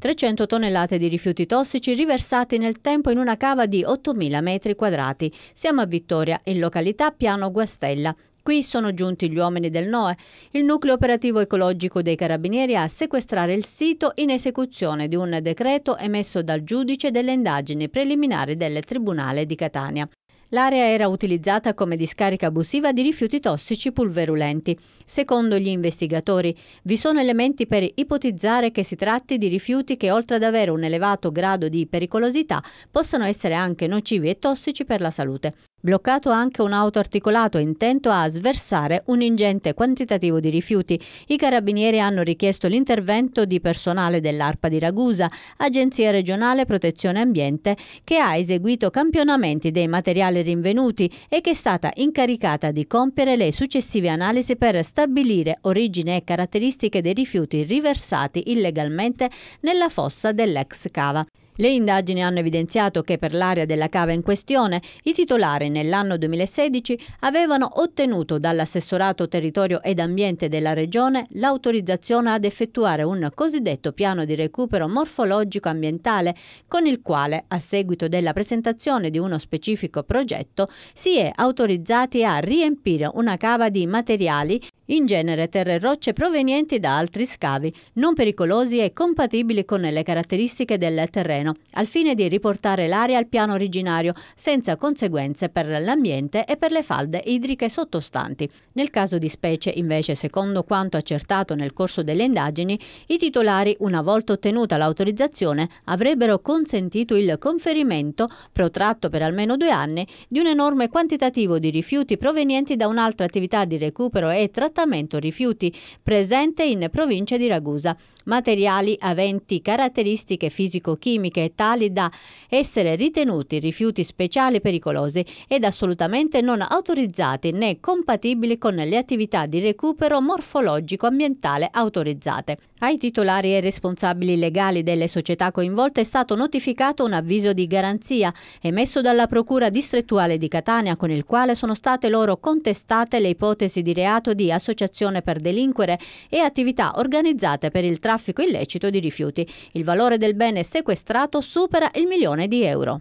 300 tonnellate di rifiuti tossici riversati nel tempo in una cava di 8.000 metri quadrati. Siamo a Vittoria, in località Piano Guastella. Qui sono giunti gli uomini del NOE, il nucleo operativo ecologico dei carabinieri a sequestrare il sito in esecuzione di un decreto emesso dal giudice delle indagini preliminari del Tribunale di Catania. L'area era utilizzata come discarica abusiva di rifiuti tossici pulverulenti. Secondo gli investigatori, vi sono elementi per ipotizzare che si tratti di rifiuti che oltre ad avere un elevato grado di pericolosità possano essere anche nocivi e tossici per la salute. Bloccato anche un auto articolato intento a sversare un ingente quantitativo di rifiuti. I carabinieri hanno richiesto l'intervento di personale dell'ARPA di Ragusa, Agenzia regionale Protezione Ambiente, che ha eseguito campionamenti dei materiali rinvenuti e che è stata incaricata di compiere le successive analisi per stabilire origine e caratteristiche dei rifiuti riversati illegalmente nella fossa dell'ex cava. Le indagini hanno evidenziato che per l'area della cava in questione i titolari nell'anno 2016 avevano ottenuto dall'assessorato territorio ed ambiente della regione l'autorizzazione ad effettuare un cosiddetto piano di recupero morfologico ambientale con il quale, a seguito della presentazione di uno specifico progetto, si è autorizzati a riempire una cava di materiali in genere terre e rocce provenienti da altri scavi, non pericolosi e compatibili con le caratteristiche del terreno, al fine di riportare l'area al piano originario, senza conseguenze per l'ambiente e per le falde idriche sottostanti. Nel caso di specie, invece, secondo quanto accertato nel corso delle indagini, i titolari, una volta ottenuta l'autorizzazione, avrebbero consentito il conferimento, protratto per almeno due anni, di un enorme quantitativo di rifiuti provenienti da un'altra attività di recupero e trattamento trattamento rifiuti, presente in provincia di Ragusa. Materiali aventi caratteristiche fisico-chimiche tali da essere ritenuti rifiuti speciali pericolosi ed assolutamente non autorizzati né compatibili con le attività di recupero morfologico-ambientale autorizzate. Ai titolari e responsabili legali delle società coinvolte è stato notificato un avviso di garanzia emesso dalla Procura distrettuale di Catania con il quale sono state loro contestate le ipotesi di reato di associazione associazione per delinquere e attività organizzate per il traffico illecito di rifiuti. Il valore del bene sequestrato supera il milione di euro.